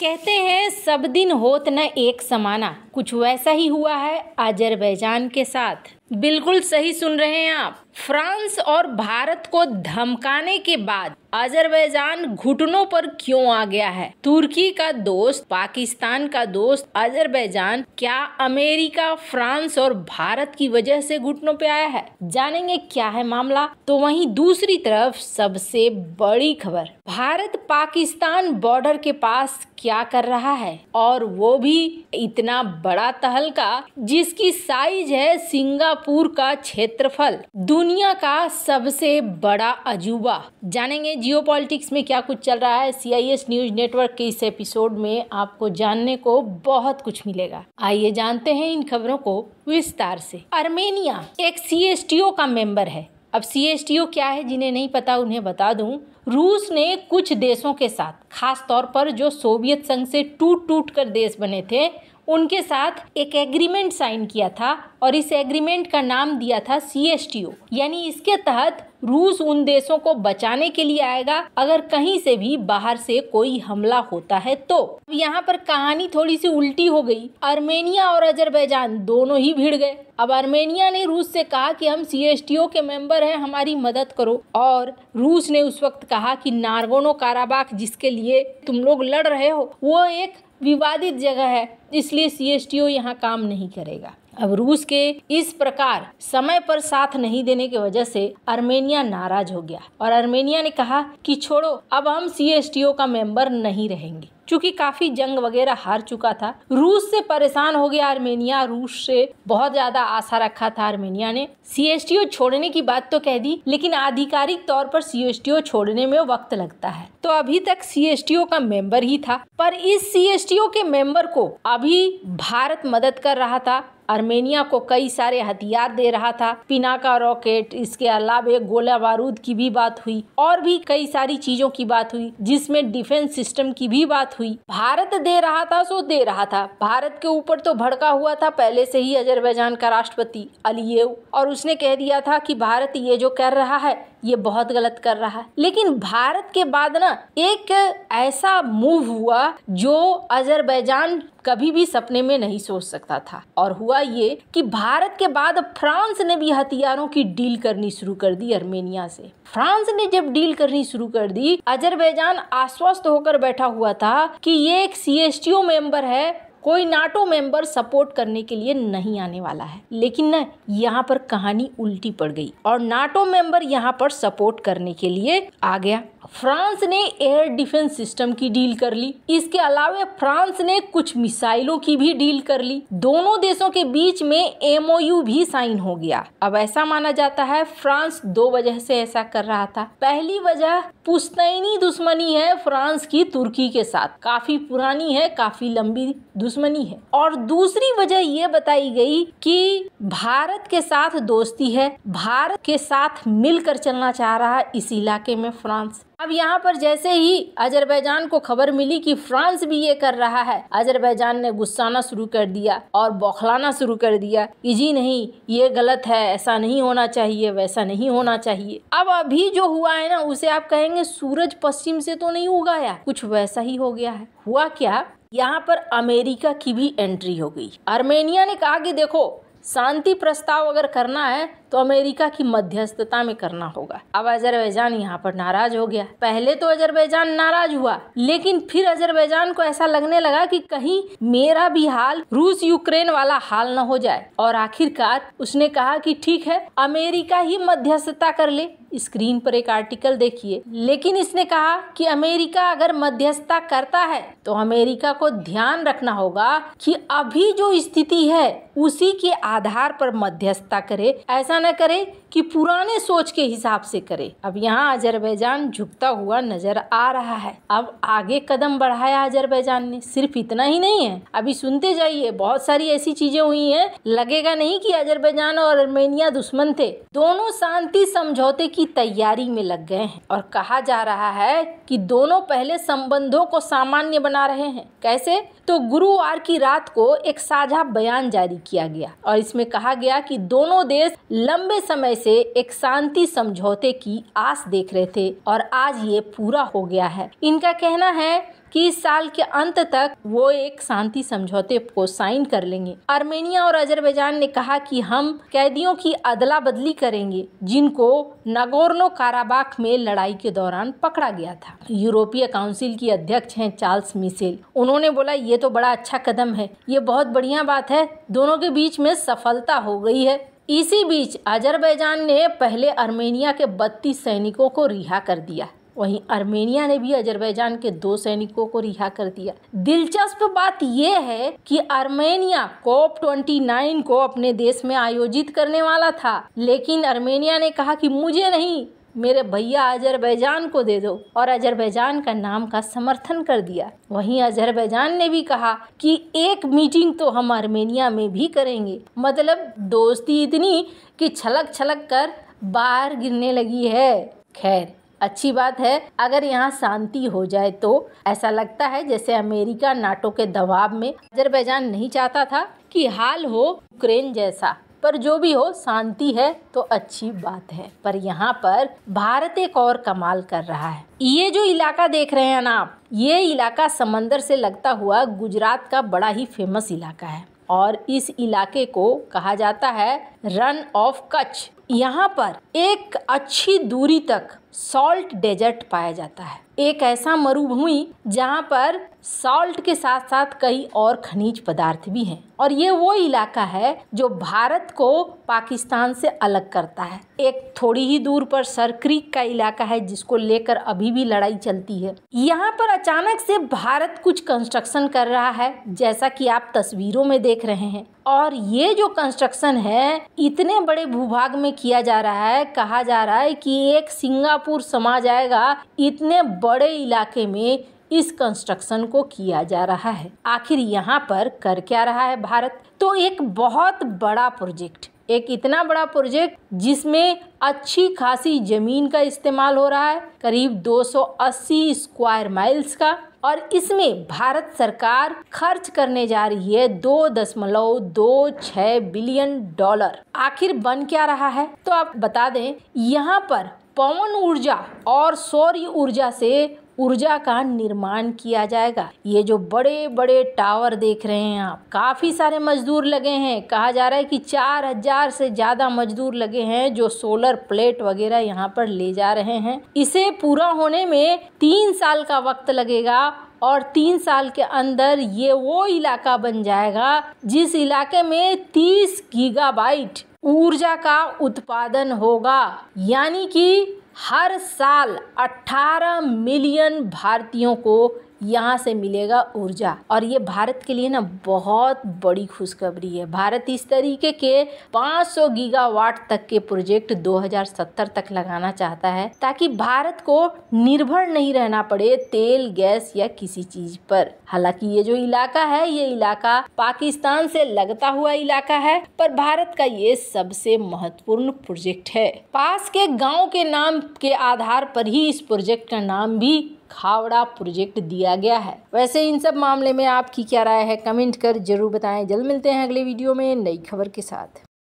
कहते हैं सब दिन होत न एक समाना कुछ वैसा ही हुआ है आजरबैजान के साथ बिल्कुल सही सुन रहे हैं आप फ्रांस और भारत को धमकाने के बाद अजरबैजान घुटनों पर क्यों आ गया है तुर्की का दोस्त पाकिस्तान का दोस्त अजरबैजान क्या अमेरिका फ्रांस और भारत की वजह से घुटनों पे आया है जानेंगे क्या है मामला तो वहीं दूसरी तरफ सबसे बड़ी खबर भारत पाकिस्तान बॉर्डर के पास क्या कर रहा है और वो भी इतना बड़ा तहलका जिसकी साइज है सिंगापुर सिंगापुर का क्षेत्रफल दुनिया का सबसे बड़ा अजूबा जानेंगे जियो में क्या कुछ चल रहा है सीआईएस न्यूज नेटवर्क के इस एपिसोड में आपको जानने को बहुत कुछ मिलेगा आइए जानते हैं इन खबरों को विस्तार से अर्मेनिया एक सी का मेंबर है अब सी क्या है जिन्हें नहीं पता उन्हें बता दूं रूस ने कुछ देशों के साथ खास तौर पर जो सोवियत संघ से टूट टूट कर देश बने थे उनके साथ एक एग्रीमेंट साइन किया था और इस एग्रीमेंट का नाम दिया था सी यानी इसके तहत रूस उन देशों को बचाने के लिए आएगा अगर कहीं से भी बाहर से कोई हमला होता है तो यहाँ पर कहानी थोड़ी सी उल्टी हो गई अर्मेनिया और अजरबैजान दोनों ही भिड़ गए अब अर्मेनिया ने रूस से कहा कि हम सी के मेंबर हैं हमारी मदद करो और रूस ने उस वक्त कहा कि नारगोनो काराबाख जिसके लिए तुम लोग लड़ रहे हो वो एक विवादित जगह है इसलिए सी एस टी ओ यहाँ काम नहीं करेगा अब रूस के इस प्रकार समय पर साथ नहीं देने की वजह से अर्मेनिया नाराज हो गया और अर्मेनिया ने कहा कि छोड़ो अब हम सी एस टी ओ का मेंबर नहीं रहेंगे चूंकि काफी जंग वगैरह हार चुका था रूस से परेशान हो गया आर्मेनिया रूस से बहुत ज्यादा आशा रखा था आर्मेनिया ने सी छोड़ने की बात तो कह दी लेकिन आधिकारिक तौर पर सी छोड़ने में वक्त लगता है तो अभी तक सी का मेंबर ही था पर इस सी के मेंबर को अभी भारत मदद कर रहा था आर्मेनिया को कई सारे हथियार दे रहा था पिनाका रॉकेट इसके अलावा गोला बारूद की भी बात हुई और भी कई सारी चीजों की बात हुई जिसमें डिफेंस सिस्टम की भी बात हुई भारत दे रहा था सो दे रहा था भारत के ऊपर तो भड़का हुआ था पहले से ही अजरबैजान का राष्ट्रपति अलीयव और उसने कह दिया था कि भारत ये जो कर रहा है ये बहुत गलत कर रहा है लेकिन भारत के बाद ना एक ऐसा मूव हुआ जो अजरबैजान कभी भी सपने में नहीं सोच सकता था और हुआ ये कि भारत के बाद फ्रांस ने भी हथियारों की डील करनी शुरू कर दी अर्मेनिया से फ्रांस ने जब डील करनी शुरू कर दी अजरबैजान आश्वस्त होकर बैठा हुआ था कि ये एक सी मेंबर है कोई नाटो मेंबर सपोर्ट करने के लिए नहीं आने वाला है लेकिन न यहाँ पर कहानी उल्टी पड़ गई और नाटो मेंबर यहाँ पर सपोर्ट करने के लिए आ गया फ्रांस ने एयर डिफेंस सिस्टम की डील कर ली इसके अलावा फ्रांस ने कुछ मिसाइलों की भी डील कर ली दोनों देशों के बीच में एमओयू भी साइन हो गया अब ऐसा माना जाता है फ्रांस दो वजह से ऐसा कर रहा था पहली वजह पुस्तैनी दुश्मनी है फ्रांस की तुर्की के साथ काफी पुरानी है काफी लंबी दुश्मनी है और दूसरी वजह ये बताई गई कि भारत के साथ दोस्ती है भारत के साथ मिलकर चलना चाह रहा है इस इलाके में फ्रांस अब यहाँ पर जैसे ही अजरबैजान को खबर मिली कि फ्रांस भी ये कर रहा है अजरबैजान ने गुस्साना शुरू कर दिया और बौखलाना शुरू कर दिया कि जी नहीं ये गलत है ऐसा नहीं होना चाहिए वैसा नहीं होना चाहिए अब अभी जो हुआ है ना उसे आप कहेंगे सूरज पश्चिम से तो नहीं उगा कुछ वैसा ही हो गया है हुआ क्या यहाँ पर अमेरिका की भी एंट्री हो गई आर्मेनिया ने कहा कि देखो शांति प्रस्ताव अगर करना है तो अमेरिका की मध्यस्थता में करना होगा अब अजरबैजान यहाँ पर नाराज हो गया पहले तो अजरबैजान नाराज हुआ लेकिन फिर अजरबैजान को ऐसा लगने लगा कि कहीं मेरा भी हाल रूस यूक्रेन वाला हाल न हो जाए और आखिरकार उसने कहा कि ठीक है अमेरिका ही मध्यस्थता कर ले स्क्रीन पर एक आर्टिकल देखिए लेकिन इसने कहा कि अमेरिका अगर मध्यस्थता करता है तो अमेरिका को ध्यान रखना होगा कि अभी जो स्थिति है उसी के आधार पर मध्यस्थता करे ऐसा ना करे कि पुराने सोच के हिसाब से करे अब यहाँ अजरबैजान झुकता हुआ नजर आ रहा है अब आगे कदम बढ़ाया अजरबैजान ने सिर्फ इतना ही नहीं है अभी सुनते जाइए बहुत सारी ऐसी चीजें हुई हैं लगेगा नहीं कि अजरबैजान और अर्मेनिया दुश्मन थे दोनों शांति समझौते की तैयारी में लग गए हैं और कहा जा रहा है कि दोनों पहले संबंधों को सामान्य बना रहे हैं कैसे तो गुरुवार की रात को एक साझा बयान जारी किया गया और इसमें कहा गया कि दोनों देश लंबे समय से एक शांति समझौते की आस देख रहे थे और आज ये पूरा हो गया है इनका कहना है कि इस साल के अंत तक वो एक शांति समझौते को साइन कर लेंगे आर्मेनिया और अजरबैजान ने कहा कि हम कैदियों की अदला बदली करेंगे जिनको नगोरनो काराबाख में लड़ाई के दौरान पकड़ा गया था यूरोपीय काउंसिल की अध्यक्ष हैं चार्ल्स मिसेल उन्होंने बोला ये तो बड़ा अच्छा कदम है ये बहुत बढ़िया बात है दोनों के बीच में सफलता हो गई है इसी बीच अजरबैजान ने पहले आर्मेनिया के बत्तीस सैनिकों को रिहा कर दिया वहीं आर्मेनिया ने भी अजरबैजान के दो सैनिकों को रिहा कर दिया दिलचस्प बात यह है कि आर्मेनिया कोप 29 को अपने देश में आयोजित करने वाला था लेकिन आर्मेनिया ने कहा कि मुझे नहीं मेरे भैया अजरबैजान को दे दो और अजरबैजान का नाम का समर्थन कर दिया वहीं अजरबैजान ने भी कहा कि एक मीटिंग तो हम आर्मेनिया में भी करेंगे मतलब दोस्ती इतनी कि छलक छलक कर बाहर गिरने लगी है खैर अच्छी बात है अगर यहाँ शांति हो जाए तो ऐसा लगता है जैसे अमेरिका नाटो के दबाव में अजरबैजान नहीं चाहता था कि हाल हो यूक्रेन जैसा पर जो भी हो शांति है तो अच्छी बात है पर यहाँ पर भारत एक और कमाल कर रहा है ये जो इलाका देख रहे हैं ना आप ये इलाका समंदर से लगता हुआ गुजरात का बड़ा ही फेमस इलाका है और इस इलाके को कहा जाता है रन ऑफ कच्छ यहाँ पर एक अच्छी दूरी तक सॉल्ट डेजर्ट पाया जाता है एक ऐसा मरुभूमि जहाँ पर सॉल्ट के साथ साथ कई और खनिज पदार्थ भी हैं और ये वो इलाका है जो भारत को पाकिस्तान से अलग करता है एक थोड़ी ही दूर पर सरक्रीक का इलाका है जिसको लेकर अभी भी लड़ाई चलती है यहाँ पर अचानक से भारत कुछ कंस्ट्रक्शन कर रहा है जैसा कि आप तस्वीरों में देख रहे हैं और ये जो कंस्ट्रक्शन है इतने बड़े भूभाग में किया जा रहा है कहा जा रहा है कि एक सिंगापुर समा जाएगा इतने बड़े इलाके में इस कंस्ट्रक्शन को किया जा रहा है आखिर यहाँ पर कर क्या रहा है भारत तो एक बहुत बड़ा प्रोजेक्ट एक इतना बड़ा प्रोजेक्ट जिसमें अच्छी खासी जमीन का इस्तेमाल हो रहा है करीब 280 स्क्वायर माइल्स का और इसमें भारत सरकार खर्च करने जा रही है दो दशमलव दो छ बिलियन डॉलर आखिर बन क्या रहा है तो आप बता दें यहाँ पर पवन ऊर्जा और सौर्य ऊर्जा से ऊर्जा का निर्माण किया जाएगा ये जो बड़े बड़े टावर देख रहे हैं आप काफ़ी सारे मजदूर लगे हैं कहा जा रहा है कि चार हजार से ज़्यादा मजदूर लगे हैं जो सोलर प्लेट वगैरह यहाँ पर ले जा रहे हैं इसे पूरा होने में तीन साल का वक्त लगेगा और तीन साल के अंदर ये वो इलाका बन जाएगा जिस इलाके में 30 गीगाबाइट ऊर्जा का उत्पादन होगा यानी कि हर साल 18 मिलियन भारतीयों को यहाँ से मिलेगा ऊर्जा और ये भारत के लिए ना बहुत बड़ी खुशखबरी है भारत इस तरीके के 500 गीगावाट तक के प्रोजेक्ट 2070 तक लगाना चाहता है ताकि भारत को निर्भर नहीं रहना पड़े तेल गैस या किसी चीज पर हालांकि ये जो इलाका है ये इलाका पाकिस्तान से लगता हुआ इलाका है पर भारत का ये सबसे महत्वपूर्ण प्रोजेक्ट है पास के गाँव के नाम के आधार पर ही इस प्रोजेक्ट का नाम भी खावड़ा प्रोजेक्ट दिया गया है वैसे इन सब मामले में आपकी क्या राय है कमेंट कर जरूर बताएं जल्द मिलते हैं अगले वीडियो में नई खबर के साथ